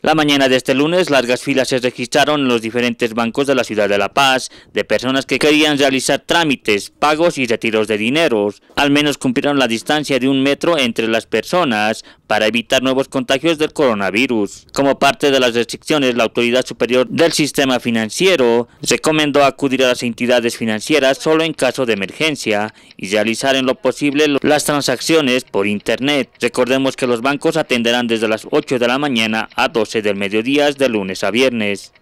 La mañana de este lunes, largas filas se registraron en los diferentes bancos de la ciudad de La Paz, de personas que querían realizar trámites, pagos y retiros de dineros. Al menos cumplieron la distancia de un metro entre las personas para evitar nuevos contagios del coronavirus. Como parte de las restricciones, la Autoridad Superior del Sistema Financiero recomendó acudir a las entidades financieras solo en caso de emergencia y realizar en lo posible las transacciones por Internet. Recordemos que los bancos atenderán desde las 8 de la mañana a 2 del mediodía de lunes a viernes.